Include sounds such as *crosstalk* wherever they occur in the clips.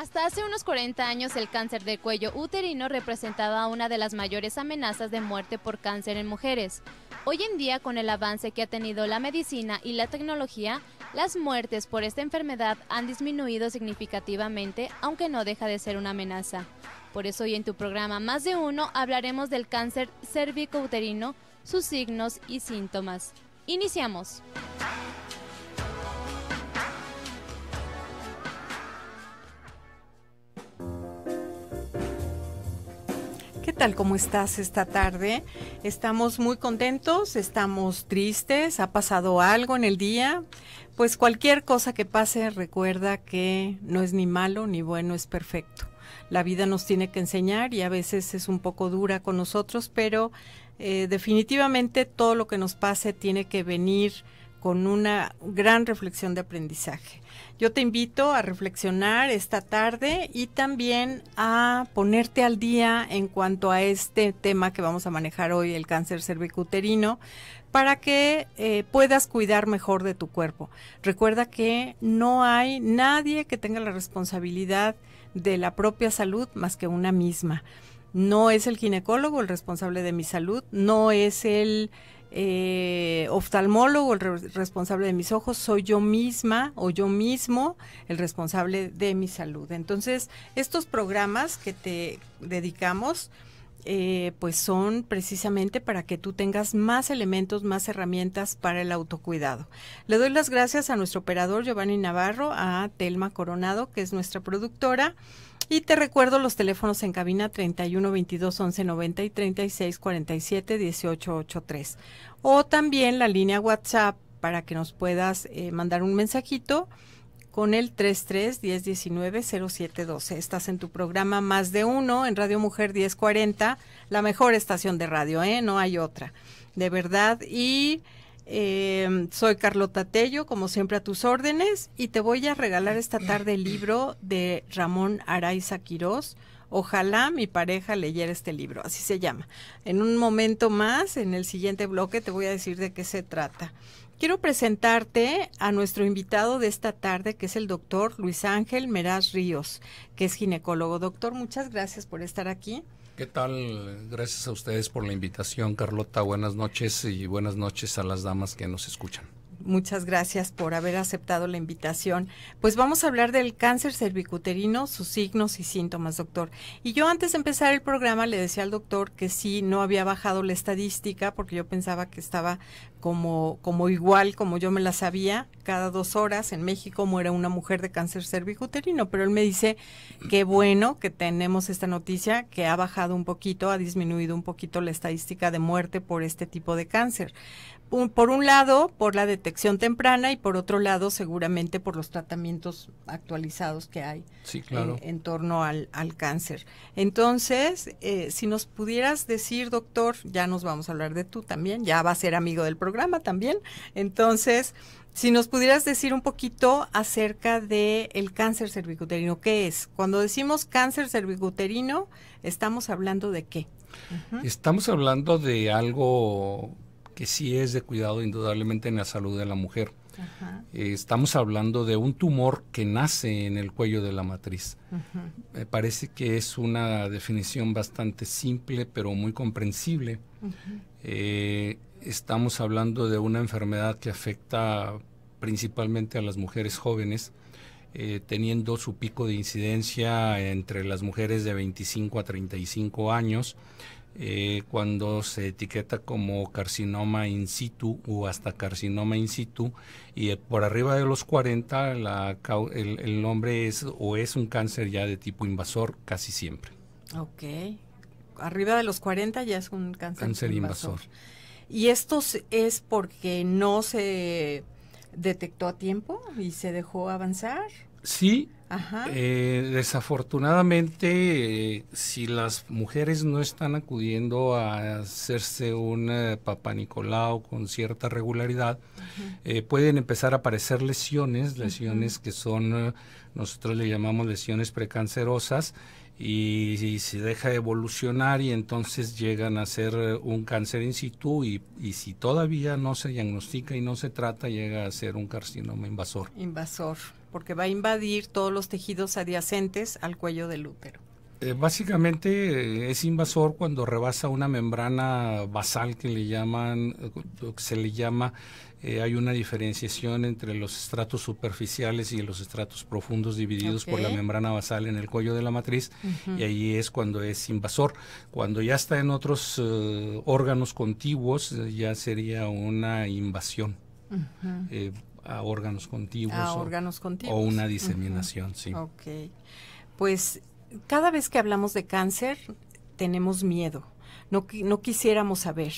Hasta hace unos 40 años el cáncer de cuello uterino representaba una de las mayores amenazas de muerte por cáncer en mujeres. Hoy en día, con el avance que ha tenido la medicina y la tecnología, las muertes por esta enfermedad han disminuido significativamente, aunque no deja de ser una amenaza. Por eso hoy en tu programa Más de Uno hablaremos del cáncer cérvico-uterino, sus signos y síntomas. Iniciamos. ¿Qué tal? ¿Cómo estás esta tarde? Estamos muy contentos, estamos tristes, ha pasado algo en el día. Pues cualquier cosa que pase, recuerda que no es ni malo ni bueno, es perfecto. La vida nos tiene que enseñar y a veces es un poco dura con nosotros, pero eh, definitivamente todo lo que nos pase tiene que venir con una gran reflexión de aprendizaje. Yo te invito a reflexionar esta tarde y también a ponerte al día en cuanto a este tema que vamos a manejar hoy, el cáncer cervicuterino, para que eh, puedas cuidar mejor de tu cuerpo. Recuerda que no hay nadie que tenga la responsabilidad de la propia salud más que una misma. No es el ginecólogo el responsable de mi salud, no es el eh, oftalmólogo, el responsable de mis ojos, soy yo misma o yo mismo el responsable de mi salud. Entonces, estos programas que te dedicamos, eh, pues son precisamente para que tú tengas más elementos, más herramientas para el autocuidado. Le doy las gracias a nuestro operador Giovanni Navarro, a Telma Coronado, que es nuestra productora. Y te recuerdo los teléfonos en cabina 31 22 11 90 y 36 47 18 83. O también la línea WhatsApp para que nos puedas eh, mandar un mensajito con el 33 10 19 12. Estás en tu programa Más de Uno en Radio Mujer 1040, la mejor estación de radio, ¿eh? No hay otra. De verdad. Y eh, soy Carlota Tello, como siempre a tus órdenes, y te voy a regalar esta tarde el libro de Ramón Araiza Quirós. Ojalá mi pareja leyera este libro, así se llama. En un momento más, en el siguiente bloque, te voy a decir de qué se trata. Quiero presentarte a nuestro invitado de esta tarde, que es el doctor Luis Ángel Meraz Ríos, que es ginecólogo. Doctor, muchas gracias por estar aquí. ¿Qué tal? Gracias a ustedes por la invitación, Carlota. Buenas noches y buenas noches a las damas que nos escuchan muchas gracias por haber aceptado la invitación. Pues vamos a hablar del cáncer cervicuterino, sus signos y síntomas, doctor. Y yo antes de empezar el programa le decía al doctor que sí, no había bajado la estadística porque yo pensaba que estaba como, como igual, como yo me la sabía, cada dos horas en México muere una mujer de cáncer cervicuterino, pero él me dice qué bueno que tenemos esta noticia, que ha bajado un poquito, ha disminuido un poquito la estadística de muerte por este tipo de cáncer por un lado, por la detección temprana y por otro lado, seguramente por los tratamientos actualizados que hay eh, en, torno al, cáncer. Entonces, eh, si nos pudieras decir, doctor, ya nos vamos a hablar de tú también, ya va a ser amigo del programa también. Entonces, si nos pudieras decir un poquito acerca del el cáncer cervicuterino, ¿qué es? Cuando decimos cáncer cervicuterino, ¿estamos hablando de qué? Estamos hablando de algo que sí es de cuidado indudablemente en la salud de la mujer. Eh, estamos hablando de un tumor que nace en el cuello de la matriz. Me parece que es una definición bastante simple pero muy comprensible. Eh, estamos hablando de una enfermedad que afecta principalmente a las mujeres jóvenes, eh, teniendo su pico de incidencia entre las mujeres de 25 a 35 años. Eh, cuando se etiqueta como carcinoma in situ o hasta carcinoma in situ y eh, por arriba de los 40 el, nombre es o es un cáncer ya de tipo invasor casi siempre. Ok, arriba de los 40 ya es un cáncer, invasor. ¿Y esto es porque no se detectó a tiempo y se dejó avanzar? Sí, Ajá. Eh, desafortunadamente, eh, si las mujeres no están acudiendo a hacerse un eh, papá Nicolau con cierta regularidad, pueden empezar a aparecer lesiones, lesiones que son, nosotros le llamamos lesiones precancerosas, y, se deja evolucionar y entonces llegan a ser un cáncer in situ y, y, si todavía no se diagnostica y no se trata, llega a ser un carcinoma invasor. Invasor porque va a invadir todos los tejidos adyacentes al cuello del útero. Eh, básicamente eh, es invasor cuando rebasa una membrana basal que le llaman, eh, que se le llama, hay una diferenciación entre los estratos superficiales y los estratos profundos divididos por la membrana basal en el cuello de la matriz y ahí es cuando es invasor. Cuando ya está en otros órganos contiguos ya sería una invasión a órganos contiguos. o, órganos O una diseminación, sí. Ok. Pues cada vez que hablamos de cáncer tenemos miedo. No, no, quisiéramos saber.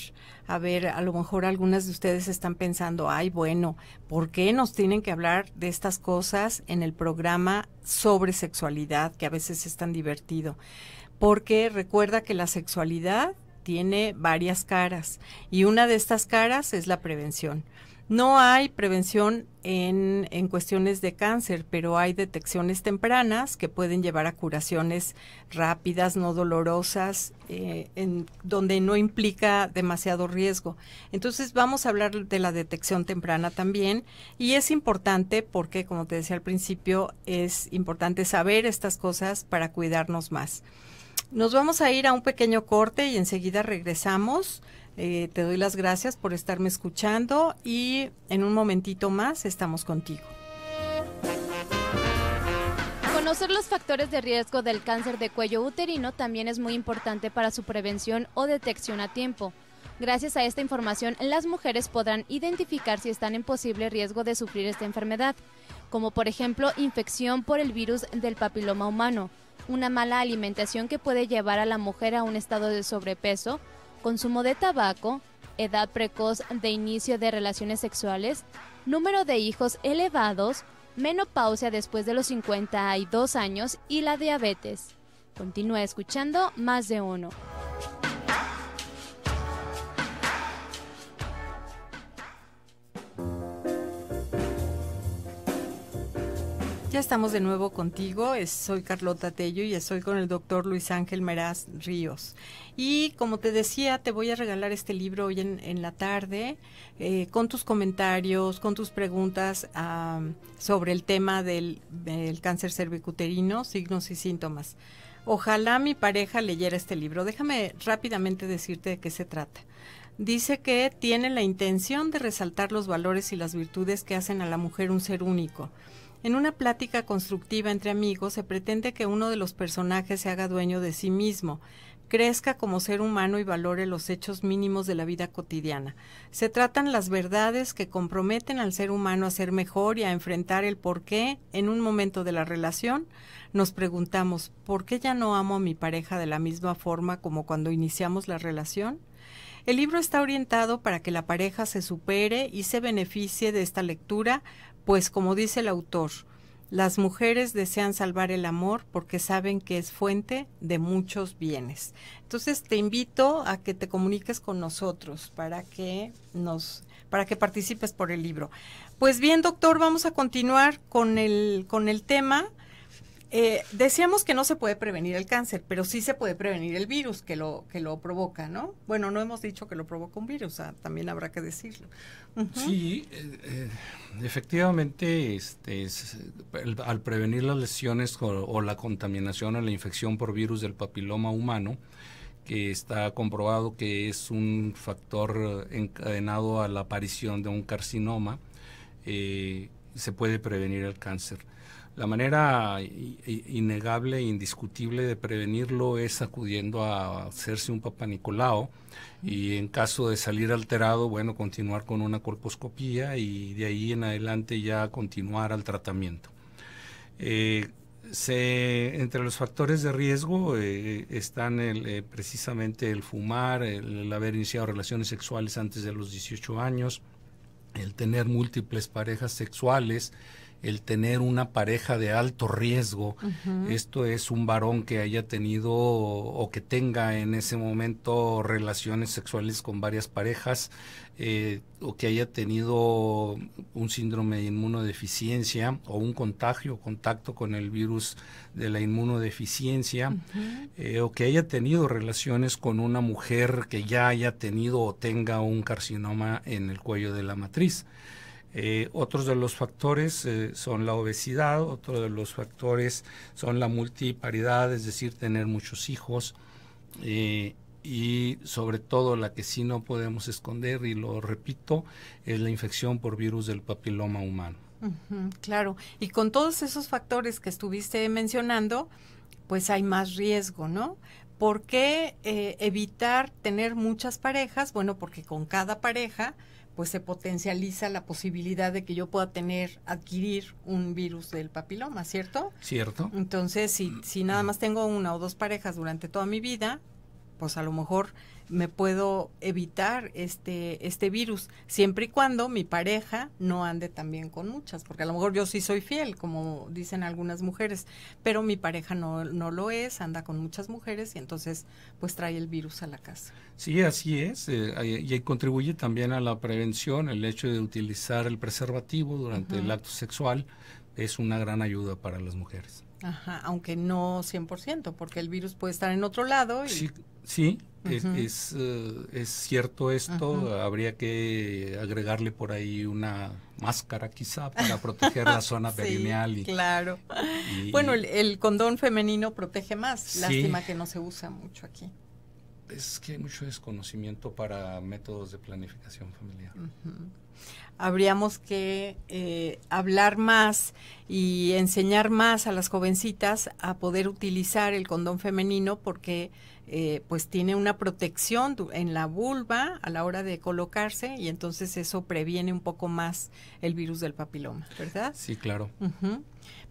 A ver, a lo mejor algunas de ustedes están pensando, ay, bueno, ¿por qué nos tienen que hablar de estas cosas en el programa sobre sexualidad, que a veces es tan divertido? Porque recuerda que la sexualidad tiene varias caras y una de estas caras es la prevención. No hay prevención en, cuestiones de cáncer, pero hay detecciones tempranas que pueden llevar a curaciones rápidas, no dolorosas, eh, en, donde no implica demasiado riesgo. Entonces vamos a hablar de la detección temprana también y es importante porque, como te decía al principio, es importante saber estas cosas para cuidarnos más. Nos vamos a ir a un pequeño corte y enseguida regresamos. Eh, te doy las gracias por estarme escuchando y en un momentito más estamos contigo. Conocer los factores de riesgo del cáncer de cuello uterino también es muy importante para su prevención o detección a tiempo. Gracias a esta información, las mujeres podrán identificar si están en posible riesgo de sufrir esta enfermedad, como por ejemplo infección por el virus del papiloma humano, una mala alimentación que puede llevar a la mujer a un estado de sobrepeso, consumo de tabaco, edad precoz de inicio de relaciones sexuales, número de hijos elevados, menopausia después de los 52 años y la diabetes. Continúa escuchando más de uno. Ya estamos de nuevo contigo. Soy Carlota Tello y estoy con el doctor Luis Ángel Meraz Ríos. Y como te decía, te voy a regalar este libro hoy en, la tarde eh, con tus comentarios, con tus preguntas sobre el tema del, del cáncer cervicuterino, signos y síntomas. Ojalá mi pareja leyera este libro. Déjame rápidamente decirte de qué se trata dice que tiene la intención de resaltar los valores y las virtudes que hacen a la mujer un ser único, en una plática constructiva entre amigos se pretende que uno de los personajes se haga dueño de sí mismo, crezca como ser humano y valore los hechos mínimos de la vida cotidiana. Se tratan las verdades que comprometen al ser humano a ser mejor y a enfrentar el por qué en un momento de la relación nos preguntamos ¿por qué ya no amo a mi pareja de la misma forma como cuando iniciamos la relación? El libro está orientado para que la pareja se supere y se beneficie de esta lectura pues como dice el autor, las mujeres desean salvar el amor porque saben que es fuente de muchos bienes. Entonces te invito a que te comuniques con nosotros para que nos para que participes por el libro. Pues bien, doctor, vamos a continuar con el con el tema eh, decíamos que no se puede prevenir el cáncer, pero sí se puede prevenir el virus que lo, que lo provoca, ¿no? Bueno, no hemos dicho que lo provoca un virus, también habrá que decirlo. Sí, eh, eh, efectivamente, este, al prevenir las lesiones o, la contaminación o la infección por virus del papiloma humano, que está comprobado que es un factor encadenado a la aparición de un carcinoma, eh, se puede prevenir el cáncer. La manera innegable e indiscutible de prevenirlo es acudiendo a hacerse un papá y en caso de salir alterado, bueno, continuar con una corposcopía y de ahí en adelante ya continuar al tratamiento. Eh, entre los factores de riesgo eh, están eh, precisamente el fumar, el haber iniciado relaciones sexuales antes de los 18 años, el tener múltiples parejas sexuales, el tener una pareja de alto riesgo, esto es un varón que haya tenido o que tenga en ese momento relaciones sexuales con varias parejas eh, o que haya tenido un síndrome de inmunodeficiencia o un contagio, contacto con el virus de la inmunodeficiencia eh, o que haya tenido relaciones con una mujer que ya haya tenido o tenga un carcinoma en el cuello de la matriz. Eh, otros de los factores eh, son la obesidad, otro de los factores son la multiparidad, es decir, tener muchos hijos eh, y sobre todo la que sí no podemos esconder, y lo repito, es la infección por virus del papiloma humano. claro, y con todos esos factores que estuviste mencionando, pues hay más riesgo, ¿no? ¿Por qué eh, evitar tener muchas parejas? Bueno, porque con cada pareja pues se potencializa la posibilidad de que yo pueda tener, adquirir un virus del papiloma, ¿cierto? Cierto. Entonces, si, si nada mm. más tengo una o dos parejas durante toda mi vida, pues a lo mejor me puedo evitar este, este virus, siempre y cuando mi pareja no ande también con muchas, porque a lo mejor yo sí soy fiel, como dicen algunas mujeres, pero mi pareja no, no lo es, anda con muchas mujeres y entonces pues trae el virus a la casa. Sí, así es, eh, y contribuye también a la prevención el hecho de utilizar el preservativo durante el acto sexual, es una gran ayuda para las mujeres. Ajá, aunque no 100%, porque el virus puede estar en otro lado. Y... Sí, e-, eh, es, cierto esto. Habría que agregarle por ahí una máscara quizá para proteger la *laughs* zona perineal. Y, claro. bueno, el, condón femenino protege más. Lástima que no se usa mucho aquí. Es que hay mucho desconocimiento para métodos de planificación familiar habríamos que eh, hablar más y enseñar más a las jovencitas a poder utilizar el condón femenino porque eh, pues tiene una protección en la vulva a la hora de colocarse y entonces eso previene un poco más el virus del papiloma, ¿verdad? Sí, claro.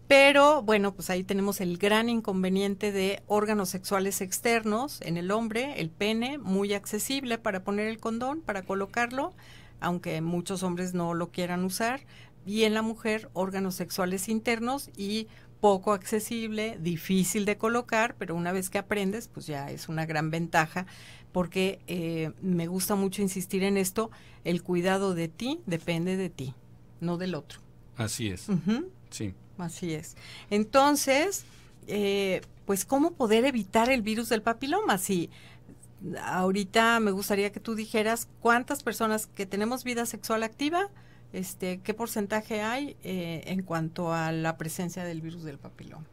Pero bueno, pues ahí tenemos el gran inconveniente de órganos sexuales externos en el hombre, el pene, muy accesible para poner el condón, para colocarlo aunque muchos hombres no lo quieran usar, y en la mujer órganos sexuales internos y poco accesible, difícil de colocar, pero una vez que aprendes, pues ya es una gran ventaja, porque eh, me gusta mucho insistir en esto, el cuidado de ti depende de ti, no del otro. Así es. Sí. Así es. Entonces, eh, pues, ¿cómo poder evitar el virus del papiloma? Si ahorita me gustaría que tú dijeras cuántas personas que tenemos vida sexual activa, este, qué porcentaje hay eh, en cuanto a la presencia del virus del papiloma.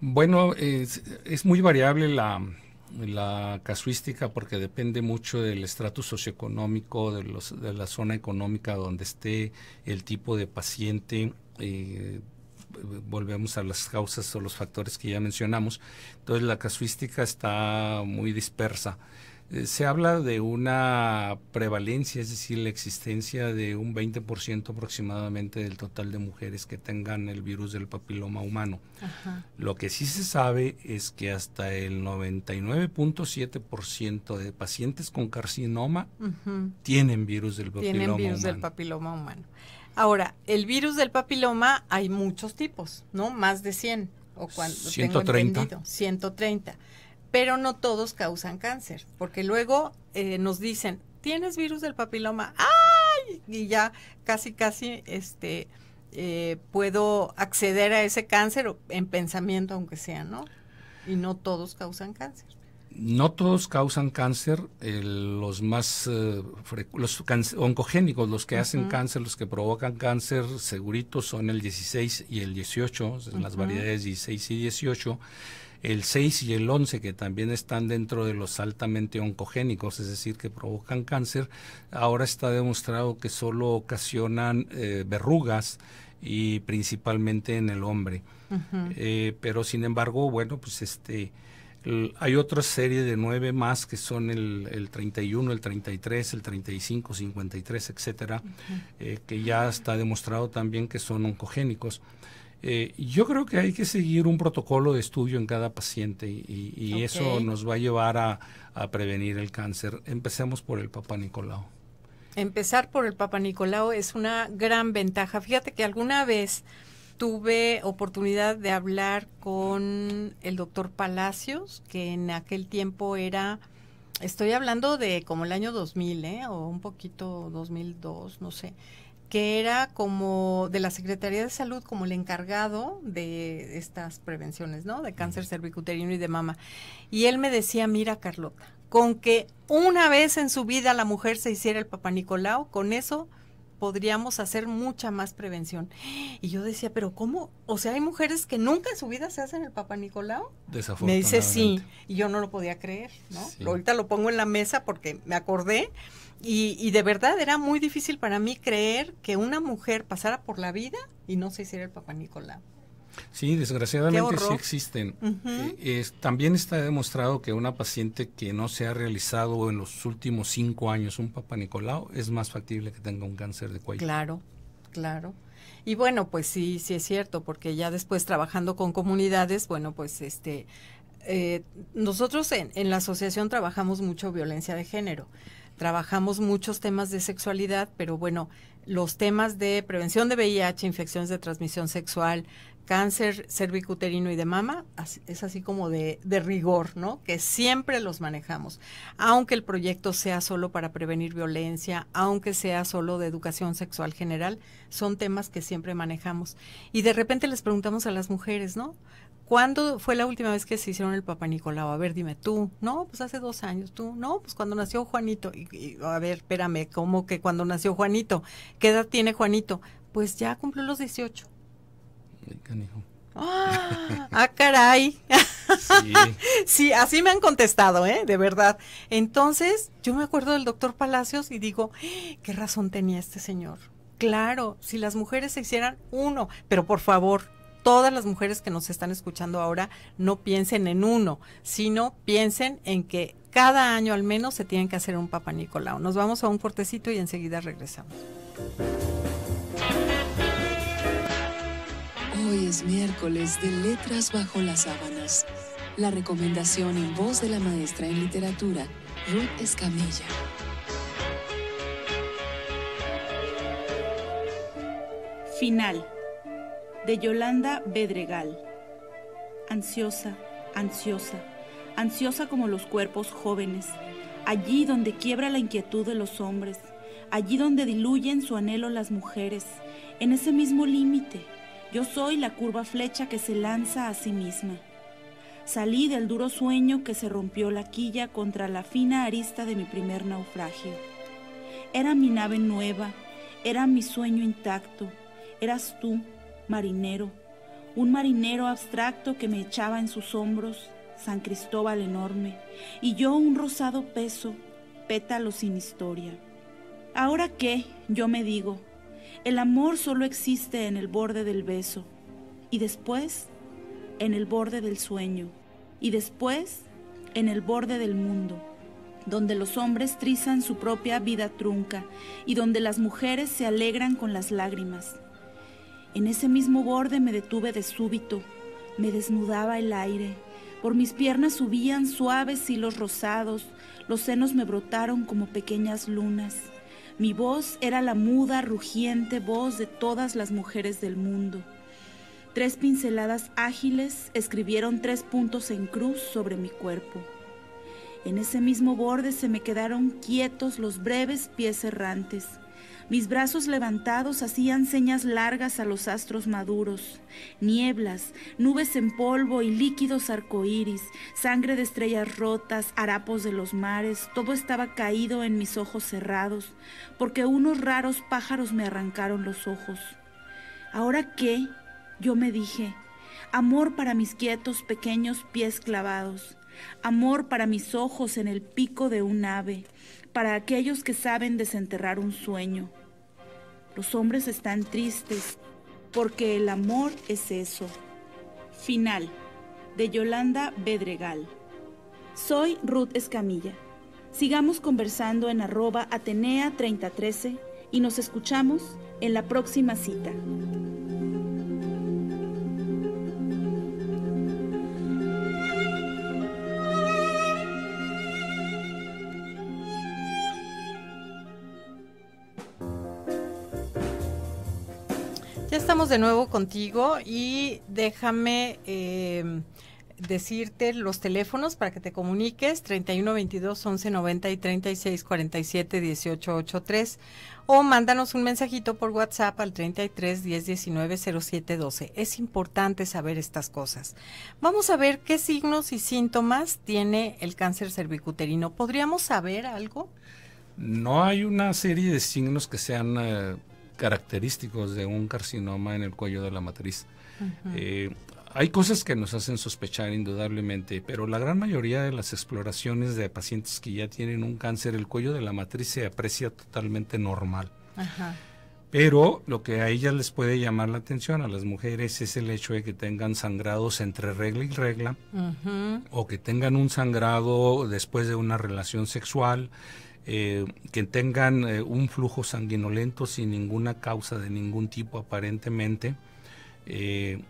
Bueno, es, muy variable la, casuística porque depende mucho del estrato socioeconómico, de, los, de la zona económica donde esté, el tipo de paciente, eh, volvemos a las causas o los factores que ya mencionamos. Entonces la casuística está muy dispersa. Eh, se habla de una prevalencia, es decir, la existencia de un 20% aproximadamente del total de mujeres que tengan el virus del papiloma humano. Lo que sí se sabe es que hasta el 99.7% de pacientes con carcinoma tienen virus del Del papiloma humano. Ahora, el virus del papiloma hay muchos tipos, ¿no? Más de 100 o cuando 130. 130. Pero no todos causan cáncer, porque luego eh, nos dicen, "Tienes virus del papiloma." ¡Ay! Y ya casi casi este eh, puedo acceder a ese cáncer en pensamiento aunque sea, ¿no? Y no todos causan cáncer no todos causan cáncer, eh, los más eh, los oncogénicos, los que hacen cáncer, los que provocan cáncer, seguritos son el 16 y el 18, las variedades 16 y 18, el 6 y el 11 que también están dentro de los altamente oncogénicos, es decir, que provocan cáncer, ahora está demostrado que solo ocasionan eh, verrugas y principalmente en el hombre. pero sin embargo, bueno, pues este hay otra serie de nueve más que son el, el 31, el 33, el 35, 53, etcétera, eh, que ya está demostrado también que son oncogénicos. Eh, yo creo que hay que seguir un protocolo de estudio en cada paciente y, eso nos va a llevar a, a, prevenir el cáncer. Empecemos por el Papa Nicolau. Empezar por el Papa Nicolau es una gran ventaja. Fíjate que alguna vez tuve oportunidad de hablar con el doctor Palacios, que en aquel tiempo era, estoy hablando de como el año 2000, ¿eh? o un poquito 2002, no sé, que era como de la Secretaría de Salud, como el encargado de estas prevenciones, ¿no? De cáncer cervicuterino y de mama. Y él me decía, mira Carlota, con que una vez en su vida la mujer se hiciera el Papa Nicolau, con eso podríamos hacer mucha más prevención. Y yo decía, pero ¿cómo? O sea, hay mujeres que nunca en su vida se hacen el Papa Nicolau. Me dice sí, y yo no lo podía creer, ¿no? Ahorita lo pongo en la mesa porque me acordé. Y, y, de verdad era muy difícil para mí creer que una mujer pasara por la vida y no se hiciera el Papa Nicolau. Sí, desgraciadamente sí existen. Eh, también está demostrado que una paciente que no se ha realizado en los últimos cinco años un Papa Nicolau es más factible que tenga un cáncer de cuello. Claro, claro. Y bueno, pues sí, sí es cierto, porque ya después trabajando con comunidades, bueno, pues este, eh, nosotros en, en la asociación trabajamos mucho violencia de género trabajamos muchos temas de sexualidad, pero bueno, los temas de prevención de VIH, infecciones de transmisión sexual, cáncer cervicuterino y de mama, es así como de, de, rigor, ¿no? Que siempre los manejamos, aunque el proyecto sea solo para prevenir violencia, aunque sea solo de educación sexual general, son temas que siempre manejamos. Y de repente les preguntamos a las mujeres, ¿no? ¿Cuándo fue la última vez que se hicieron el Papa Nicolau? A ver, dime tú. No, pues hace dos años. Tú, no, pues cuando nació Juanito. Y, a ver, espérame, ¿cómo que cuando nació Juanito? ¿Qué edad tiene Juanito? Pues ya cumplió los 18 Ah, ah, caray. *laughs* Sí. así me han contestado, ¿eh? De verdad. Entonces, yo me acuerdo del doctor Palacios y digo, ¿qué razón tenía este señor? Claro, si las mujeres se hicieran uno, pero por favor, todas las mujeres que nos están escuchando ahora, no piensen en uno, sino piensen en que cada año al menos se tienen que hacer un Papa Nicolau. Nos vamos a un cortecito y enseguida regresamos. es miércoles de Letras bajo las sábanas. La recomendación en voz de la maestra en literatura, Ruth Escamilla. Final de Yolanda Bedregal. Ansiosa, ansiosa, ansiosa como los cuerpos jóvenes, allí donde quiebra la inquietud de los hombres, allí donde diluyen su anhelo las mujeres, en ese mismo límite yo soy la curva flecha que se lanza a sí misma. Salí del duro sueño que se rompió la quilla contra la fina arista de mi primer naufragio. Era mi nave nueva, era mi sueño intacto, eras tú, marinero, un marinero abstracto que me echaba en sus hombros, San Cristóbal enorme, y yo un rosado peso, pétalo sin historia. Ahora qué, yo me digo, el amor solo existe en el borde del beso y después en el borde del sueño y después en el borde del mundo, donde los hombres trizan su propia vida trunca y donde las mujeres se alegran con las lágrimas. En ese mismo borde me detuve de súbito, me desnudaba el aire, por mis piernas subían suaves hilos rosados, los senos me brotaron como pequeñas lunas. Mi voz era la muda, rugiente voz de todas las mujeres del mundo. Tres pinceladas ágiles escribieron tres puntos en cruz sobre mi cuerpo. En ese mismo borde se me quedaron quietos los breves pies errantes mis brazos levantados hacían señas largas a los astros maduros, nieblas, nubes en polvo y líquidos arcoíris, sangre de estrellas rotas, harapos de los mares, todo estaba caído en mis ojos cerrados, porque unos raros pájaros me arrancaron los ojos. ¿Ahora qué? Yo me dije, amor para mis quietos pequeños pies clavados, amor para mis ojos en el pico de un ave, para aquellos que saben desenterrar un sueño. Los hombres están tristes porque el amor es eso. Final de Yolanda Bedregal. Soy Ruth Escamilla. Sigamos conversando en arroba Atenea 3013 y nos escuchamos en la próxima cita. estamos de nuevo contigo y déjame eh, decirte los teléfonos para que te comuniques 31 22 11 90 y 36 47 18 83 o mándanos un mensajito por WhatsApp al 33 10 19 07 12. Es importante saber estas cosas. Vamos a ver qué signos y síntomas tiene el cáncer cervicuterino. ¿Podríamos saber algo? No hay una serie de signos que sean eh, característicos de un carcinoma en el cuello de la matriz. Eh, hay cosas que nos hacen sospechar indudablemente, pero la gran mayoría de las exploraciones de pacientes que ya tienen un cáncer, el cuello de la matriz se aprecia totalmente normal. Pero lo que a ellas les puede llamar la atención a las mujeres es el hecho de que tengan sangrados entre regla y regla o que tengan un sangrado después de una relación sexual eh, que tengan eh, un flujo sanguinolento sin ninguna causa de ningún tipo aparentemente. Eh,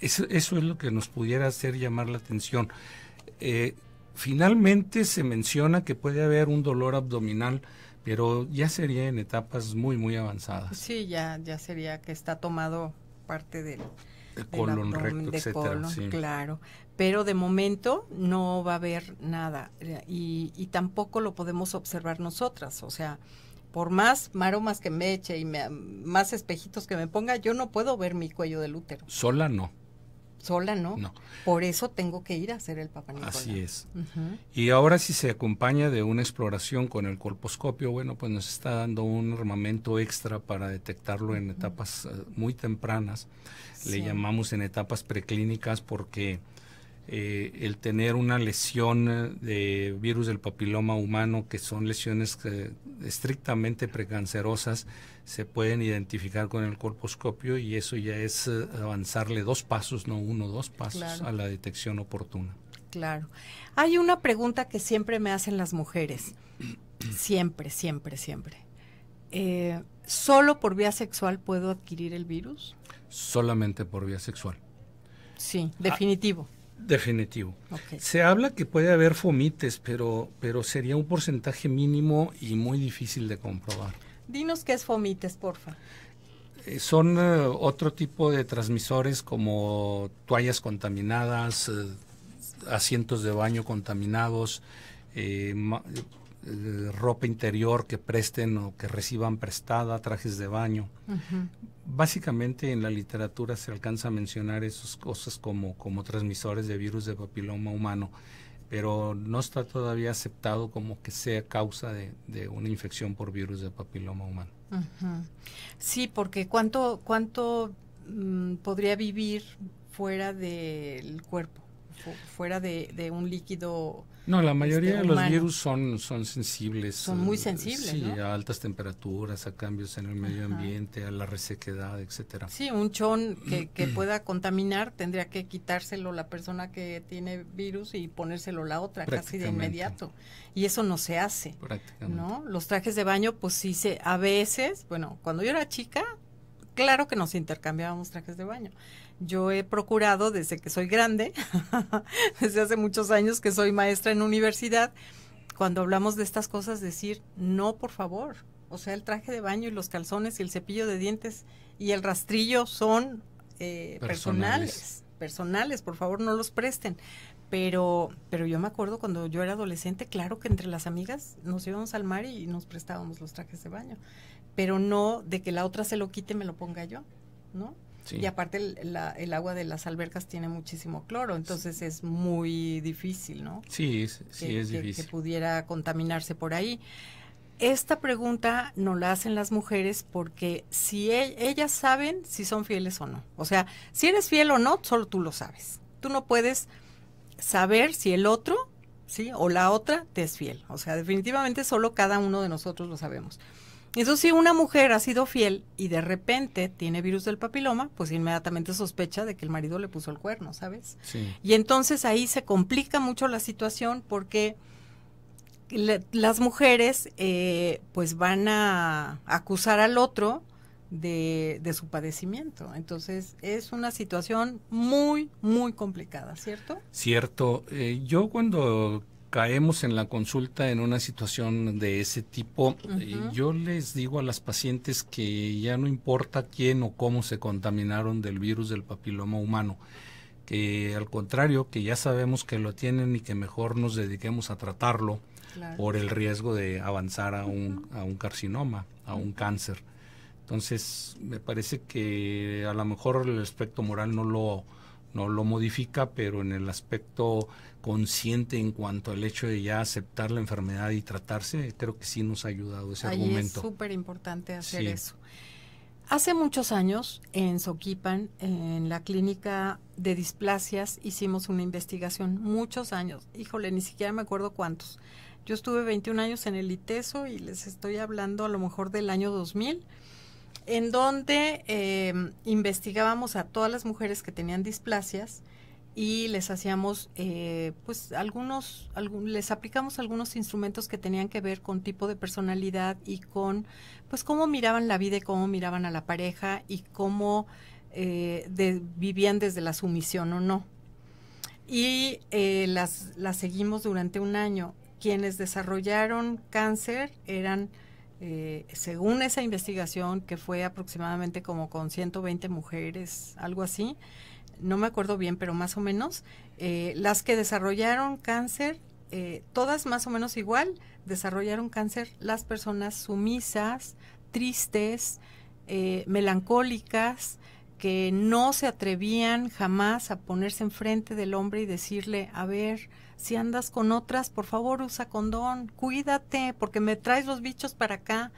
eso, es lo que nos pudiera hacer llamar la atención. finalmente se menciona que puede haber un dolor abdominal, pero ya sería en etapas muy, muy avanzadas. Sí, ya, ya sería que está tomado parte del, colon, recto, claro pero de momento no va a haber nada eh, y, tampoco lo podemos observar nosotras, o sea, por más maromas que me eche y más espejitos que me ponga, yo no puedo ver mi cuello del útero. Sola no. Sola no. no. Por eso tengo que ir a hacer el papá Así es. Y ahora si se acompaña de una exploración con el colposcopio, bueno, pues nos está dando un armamento extra para detectarlo en etapas eh, muy tempranas. Le llamamos en etapas preclínicas porque eh, el tener una lesión eh, de virus del papiloma humano, que son lesiones eh, estrictamente precancerosas, se pueden identificar con el corposcopio y eso ya es avanzarle dos pasos, no uno, dos pasos a la detección oportuna. Claro. Hay una pregunta que siempre me hacen las mujeres, *clears throat* siempre, siempre, siempre. ¿Solo por vía sexual puedo adquirir el virus? Solamente por vía sexual. Sí, definitivo. Definitivo. Se habla que puede haber fomites, pero, pero sería un porcentaje mínimo y muy difícil de comprobar. Dinos qué es fomites, porfa. Eh, son eh, otro tipo de transmisores como toallas contaminadas, eh, asientos de baño contaminados, ropa interior que presten o que reciban prestada, trajes de baño. Básicamente en la literatura se alcanza a mencionar esas cosas como, como transmisores de virus de papiloma humano, pero no está todavía aceptado como que sea causa de, una infección por virus de papiloma humano. Sí, porque ¿cuánto, cuánto mm, podría vivir fuera del cuerpo? fuera de, un líquido. No, la mayoría este, de los virus son, son sensibles. Son muy eh, sensibles. a altas temperaturas, a cambios en el medio ambiente, a la resequedad, etcétera. Sí, un chon que, pueda contaminar tendría que quitárselo la persona que tiene virus y ponérselo la otra casi de inmediato. Y eso no se hace. Prácticamente. ¿no? Los trajes de baño, pues sí se. A veces, bueno, cuando yo era chica, claro que nos intercambiábamos trajes de baño yo he procurado desde que soy grande, *laughs* desde hace muchos años que soy maestra en universidad, cuando hablamos de estas cosas, decir, no, por favor. O sea, el traje de baño y los calzones y el cepillo de dientes y el rastrillo son eh, personales. personales. por favor, no los presten. Pero, pero yo me acuerdo cuando yo era adolescente, claro que entre las amigas nos íbamos al mar y nos prestábamos los trajes de baño, pero no de que la otra se lo quite y me lo ponga yo, ¿no? Y aparte el, agua de las albercas tiene muchísimo cloro, entonces es muy difícil, ¿no? Sí, es, sí es difícil. Que pudiera contaminarse por ahí. Esta pregunta no la hacen las mujeres porque si ellas saben si son fieles o no. O sea, si eres fiel o no, solo tú lo sabes. Tú no puedes saber si el otro, sí, o la otra te es fiel. O sea, definitivamente solo cada uno de nosotros lo sabemos. Eso sí, una mujer ha sido fiel y de repente tiene virus del papiloma, pues inmediatamente sospecha de que el marido le puso el cuerno, ¿sabes? Y entonces ahí se complica mucho la situación porque las mujeres eh, pues van a acusar al otro de, su padecimiento. Entonces es una situación muy, muy complicada, ¿cierto? Cierto. Eh, yo cuando caemos en la consulta en una situación de ese tipo. Yo les digo a las pacientes que ya no importa quién o cómo se contaminaron del virus del papiloma humano, que al contrario, que ya sabemos que lo tienen y que mejor nos dediquemos a tratarlo por el riesgo de avanzar a un, a un carcinoma, a un cáncer. Entonces, me parece que a lo mejor el aspecto moral no lo, no lo modifica, pero en el aspecto consciente en cuanto al hecho de ya aceptar la enfermedad y tratarse, creo que sí nos ha ayudado ese argumento. Es súper importante hacer eso. Hace muchos años en Soquipan, en la clínica de displasias, hicimos una investigación, muchos años, híjole, ni siquiera me acuerdo cuántos. Yo estuve 21 años en el ITESO y les estoy hablando a lo mejor del año 2000, en donde eh, investigábamos a todas las mujeres que tenían displasias y les hacíamos, eh, pues algunos, les aplicamos algunos instrumentos que tenían que ver con tipo de personalidad y con, pues cómo miraban la vida y cómo miraban a la pareja y cómo eh, vivían desde la sumisión o no. Y eh, las, las seguimos durante un año. Quienes desarrollaron cáncer eran, según esa investigación, que fue aproximadamente como con 120 mujeres, algo así, no me acuerdo bien, pero más o menos, eh, las que desarrollaron cáncer, eh, todas más o menos igual, desarrollaron cáncer las personas sumisas, tristes, eh, melancólicas, que no se atrevían jamás a ponerse enfrente del hombre y decirle, a ver, si andas con otras, por favor usa condón, cuídate, porque me traes los bichos para acá.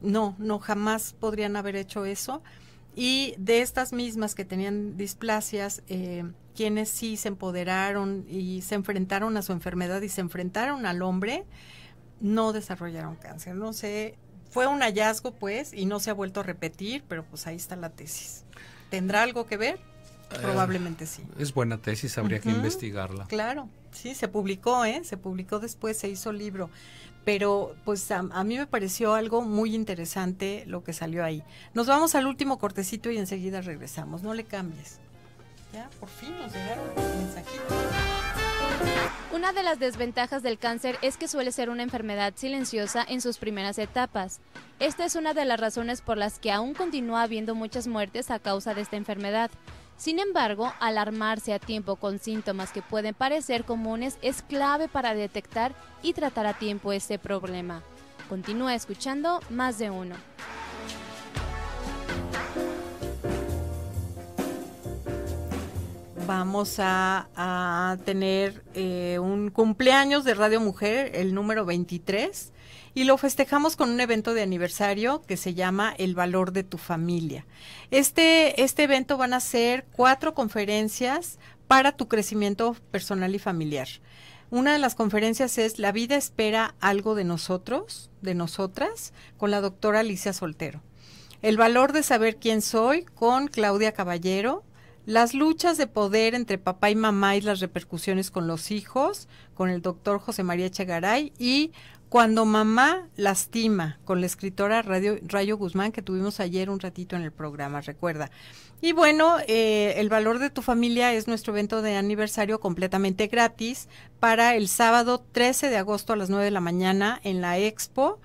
No, no, jamás podrían haber hecho eso. Y de estas mismas que tenían displasias, eh, quienes sí se empoderaron y se enfrentaron a su enfermedad y se enfrentaron al hombre, no desarrollaron cáncer. No sé, fue un hallazgo pues y no se ha vuelto a repetir, pero pues ahí está la tesis. ¿Tendrá algo que ver? Eh, Probablemente sí. Es buena tesis, habría que investigarla. Claro, sí, se publicó, ¿eh? se publicó después, se hizo libro pero pues a, mí me pareció algo muy interesante lo que salió ahí. Nos vamos al último cortecito y enseguida regresamos, no le cambies. Ya, por fin nos llegaron mensajitos. Una de las desventajas del cáncer es que suele ser una enfermedad silenciosa en sus primeras etapas. Esta es una de las razones por las que aún continúa habiendo muchas muertes a causa de esta enfermedad. Sin embargo, alarmarse a tiempo con síntomas que pueden parecer comunes es clave para detectar y tratar a tiempo este problema. Continúa escuchando más de uno. vamos a, tener eh, un cumpleaños de Radio Mujer, el número 23 y lo festejamos con un evento de aniversario que se llama El valor de tu familia. Este, este evento van a ser cuatro conferencias para tu crecimiento personal y familiar. Una de las conferencias es La vida espera algo de nosotros, de nosotras, con la doctora Alicia Soltero. El valor de saber quién soy con Claudia Caballero. Las luchas de poder entre papá y mamá y las repercusiones con los hijos, con el doctor José María Chagaray Y cuando mamá lastima, con la escritora Radio, Rayo Guzmán, que tuvimos ayer un ratito en el programa, recuerda. Y bueno, eh, el valor de tu familia es nuestro evento de aniversario completamente gratis para el sábado 13 de agosto a las 9 de la mañana en la Expo.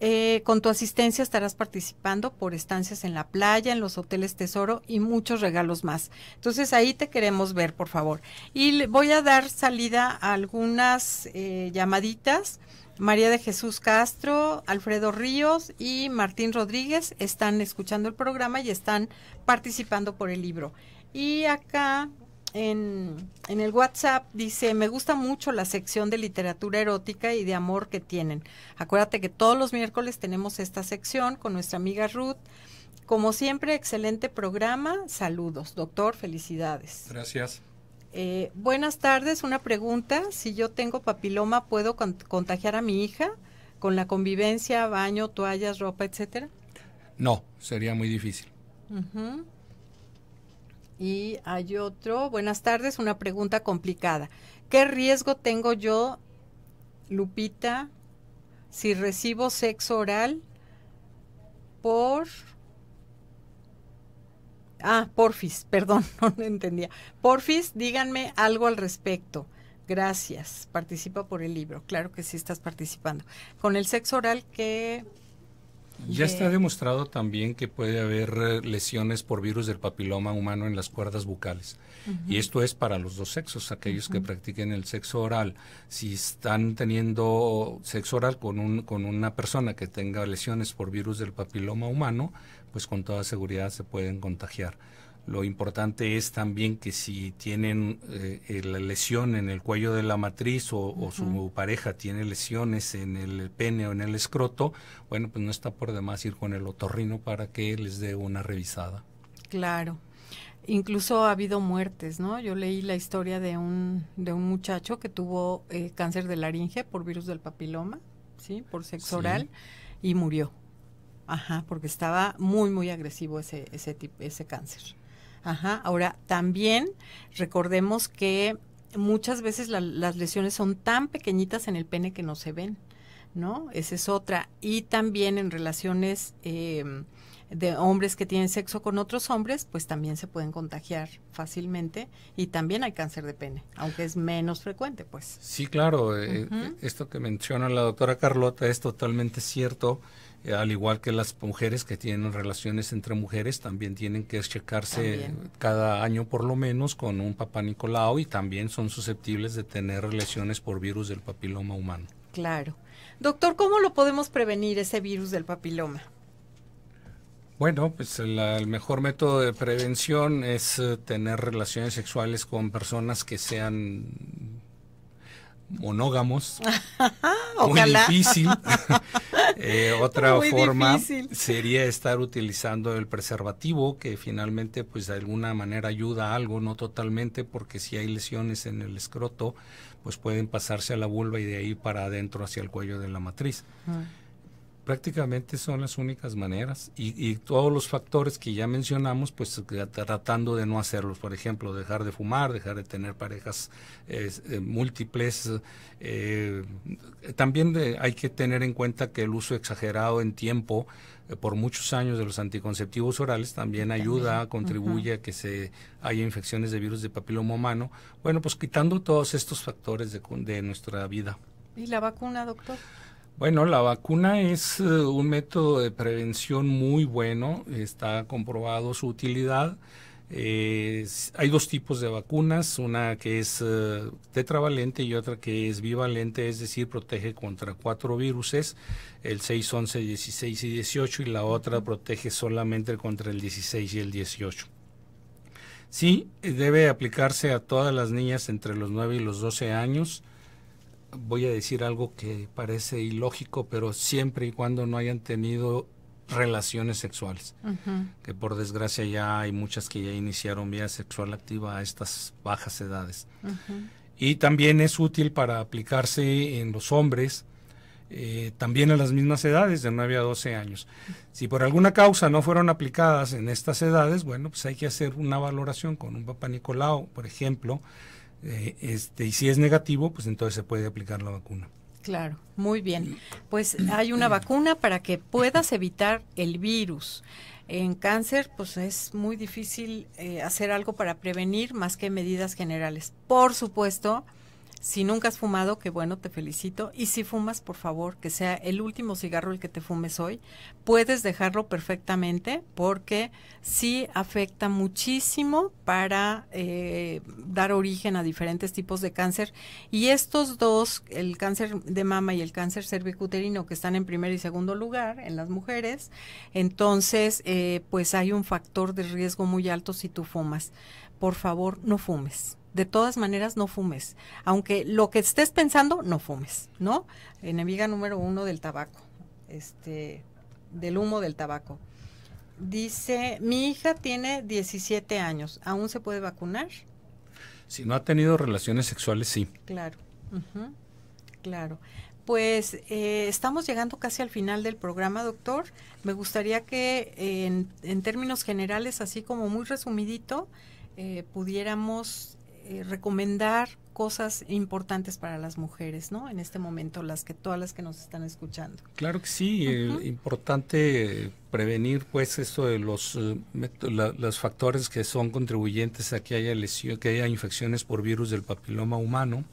Eh, con tu asistencia estarás participando por estancias en la playa, en los hoteles Tesoro y muchos regalos más. Entonces ahí te queremos ver, por favor. Y voy a dar salida a algunas eh, llamaditas. María de Jesús Castro, Alfredo Ríos y Martín Rodríguez están escuchando el programa y están participando por el libro. Y acá en, en, el WhatsApp dice, me gusta mucho la sección de literatura erótica y de amor que tienen. Acuérdate que todos los miércoles tenemos esta sección con nuestra amiga Ruth. Como siempre, excelente programa. Saludos, doctor, felicidades. Gracias. Eh, buenas tardes, una pregunta. Si yo tengo papiloma, ¿puedo contagiar a mi hija con la convivencia, baño, toallas, ropa, etcétera? No, sería muy difícil. Y hay otro, buenas tardes, una pregunta complicada. ¿Qué riesgo tengo yo, Lupita, si recibo sexo oral por Ah, Porfis, *laughs* perdón, no lo entendía. Porfis, díganme algo al respecto. Gracias. Participa por el libro. Claro que sí estás participando. Con el sexo oral que... Ya está demostrado también que puede haber eh, lesiones por virus del papiloma humano en las cuerdas bucales. Y esto es para los dos sexos, aquellos que practiquen el sexo oral. Si están teniendo sexo oral con, un, con una persona que tenga lesiones por virus del papiloma humano, pues con toda seguridad se pueden contagiar. Lo importante es también que si tienen eh, la lesión en el cuello de la matriz o, su pareja tiene lesiones en el pene o en el escroto, bueno, pues no está por demás ir con el otorrino para que les dé una revisada. Claro. Incluso ha habido muertes, ¿no? Yo leí la historia de un, de un muchacho que tuvo eh, cáncer de laringe por virus del papiloma, ¿sí? Por sexo oral y murió. Ajá, porque estaba muy, muy agresivo ese, ese, ese cáncer. Ajá, ahora también recordemos que muchas veces las lesiones son tan pequeñitas en el pene que no se ven, ¿no? Esa es otra. Y también en relaciones... Em, de hombres que tienen sexo con otros hombres, pues también se pueden contagiar fácilmente y también hay cáncer de pene, aunque es menos frecuente, pues. Sí, claro, eh, eh, esto que menciona la doctora Carlota es totalmente cierto. Eh, al igual que las mujeres que tienen relaciones entre mujeres, también tienen que checarse cada año por lo menos con un papá Nicolau y también son susceptibles de tener relaciones por virus del papiloma humano. Claro. Doctor, ¿cómo lo podemos prevenir ese virus del papiloma? Bueno, pues el mejor método de prevención es eh, tener relaciones sexuales con personas que sean monógamos. *laughs* muy difícil. *laughs* Eh, otra forma sería estar utilizando el preservativo, que finalmente, pues de alguna manera ayuda algo, no totalmente, porque si hay lesiones en el escroto, pues pueden pasarse a la vulva y de ahí para adentro hacia el cuello de la matriz. Ah prácticamente son las únicas maneras y, todos los factores que ya mencionamos, pues tratando de no hacerlos, por ejemplo, dejar de fumar, dejar de tener parejas eh, múltiples. Eh, también hay que tener en cuenta que el uso exagerado en tiempo eh, por muchos años de los anticonceptivos orales también ayuda, contribuye a que se haya infecciones de virus de papiloma humano. Bueno, pues quitando todos estos factores de, de nuestra vida. ¿Y la vacuna, doctor? Bueno, la vacuna es eh, un método de prevención muy bueno, está comprobado su utilidad. Eh, hay dos tipos de vacunas, una que es eh, tetravalente y otra que es bivalente, es decir, protege contra cuatro viruses, el 6, 11, 16 y 18, y la otra protege solamente contra el 16 y el 18. Sí, debe aplicarse a todas las niñas entre los 9 y los 12 años voy a decir algo que parece ilógico, pero siempre y cuando no hayan tenido relaciones sexuales, que por desgracia ya hay muchas que ya iniciaron vía sexual activa a estas bajas edades. Y también es útil para aplicarse en los hombres, eh, también a las mismas edades, de 9 a 12 años. Si por alguna causa no fueron aplicadas en estas edades, bueno, pues hay que hacer una valoración con un papá Nicolau, por ejemplo, eh, este, y si es negativo, pues entonces se puede aplicar la vacuna. Claro, muy bien. Pues hay una vacuna para que puedas evitar el virus. En cáncer, pues es muy difícil eh, hacer algo para prevenir más que medidas generales. Por supuesto, si nunca has fumado, que bueno, te felicito. Y si fumas, por favor, que sea el último cigarro el que te fumes hoy. Puedes dejarlo perfectamente porque sí afecta muchísimo para eh, dar origen a diferentes tipos de cáncer. Y estos dos, el cáncer de mama y el cáncer cervicuterino, que están en primer y segundo lugar en las mujeres, entonces eh, pues hay un factor de riesgo muy alto si tú fumas. Por favor, no fumes de todas maneras no fumes. Aunque lo que estés pensando, no fumes, ¿no? Enemiga número uno del tabaco, este, del humo del tabaco. Dice, mi hija tiene 17 años, ¿aún se puede vacunar? Si no ha tenido relaciones sexuales, sí. Claro, claro. Pues eh, estamos llegando casi al final del programa, doctor. Me gustaría que eh, en, términos generales, así como muy resumidito, eh, pudiéramos eh, recomendar cosas importantes para las mujeres, ¿no? En este momento, las que todas las que nos están escuchando. Claro que sí, eh, importante prevenir, pues, esto de los, eh, los factores que son contribuyentes a que haya lesión, que haya infecciones por virus del papiloma humano,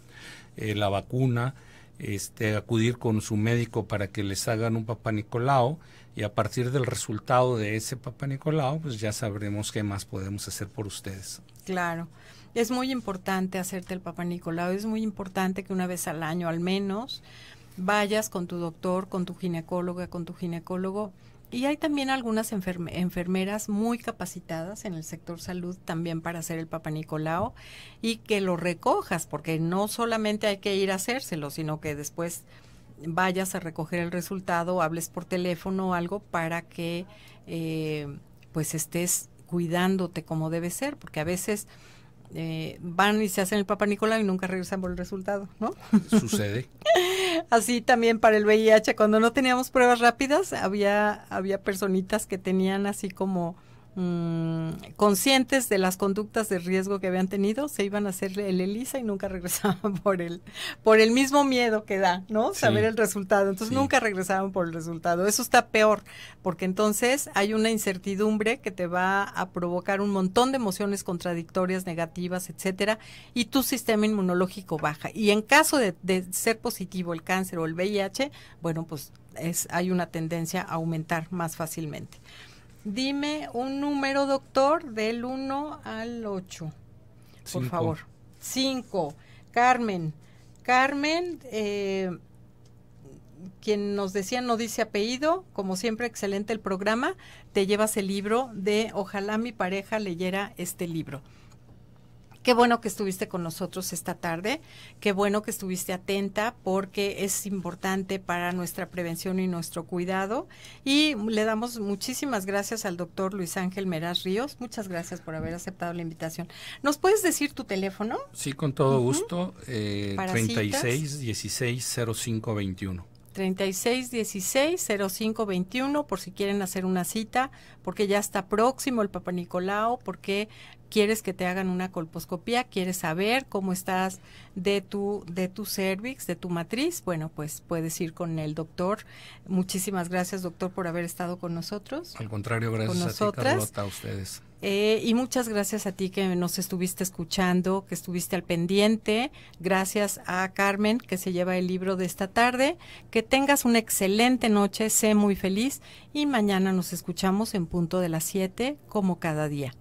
la vacuna, este, acudir con su médico para que les hagan un papá Nicolao y a partir del resultado de ese papa Nicolau, pues ya sabremos qué más podemos hacer por ustedes. Claro. Es muy importante hacerte el Papa Nicolau, es muy importante que una vez al año al menos vayas con tu doctor, con tu ginecóloga, con tu ginecólogo. Y hay también algunas enfermeras muy capacitadas en el sector salud también para hacer el Papa Nicolau y que lo recojas, porque no solamente hay que ir a hacérselo, sino que después vayas a recoger el resultado, hables por teléfono o algo para que eh, pues estés cuidándote como debe ser, porque a veces eh, van y se hacen el Papa Nicolás y nunca regresan el resultado, ¿no? *laughs* Sucede. *laughs* Así también para el VIH, cuando no teníamos pruebas rápidas, había, había personitas que tenían así como Mm, conscientes de las conductas de riesgo que habían tenido, se iban a hacer el ELISA y nunca *laughs* regresaban por el, por el mismo miedo que da, ¿no? Saber el resultado. Entonces nunca regresaban por el resultado. Eso está peor, porque entonces hay una incertidumbre que te va a provocar un montón de emociones contradictorias, negativas, etcétera, y tu sistema inmunológico baja. Y en caso de, ser positivo el cáncer o el VIH, bueno, pues es, hay una tendencia a aumentar más fácilmente. Dime un número, doctor, del 1 al 8. Por favor. 5. Carmen. Carmen, eh, quien nos decía no dice apellido, como siempre, excelente el programa. Te llevas el libro de Ojalá mi pareja leyera este libro. Qué bueno que estuviste con nosotros esta tarde, qué bueno que estuviste atenta porque es importante para nuestra prevención y nuestro cuidado. Y le damos muchísimas gracias al doctor Luis Ángel Meraz Ríos. Muchas gracias por haber aceptado la invitación. ¿Nos puedes decir tu teléfono? Sí, con todo gusto. Eh, 36 16 05 21. 3616-0521 por si quieren hacer una cita, porque ya está próximo el Papa Nicolao porque quieres que te hagan una colposcopía, quieres saber cómo estás de tu de tu cervix, de tu matriz, bueno, pues puedes ir con el doctor. Muchísimas gracias, doctor, por haber estado con nosotros. Al contrario, gracias a, ti, a ustedes. Eh, y muchas gracias a ti que nos estuviste escuchando, que estuviste al pendiente. Gracias a Carmen que se lleva el libro de esta tarde. Que tengas una excelente noche, sé muy feliz y mañana nos escuchamos en punto de las 7 como cada día.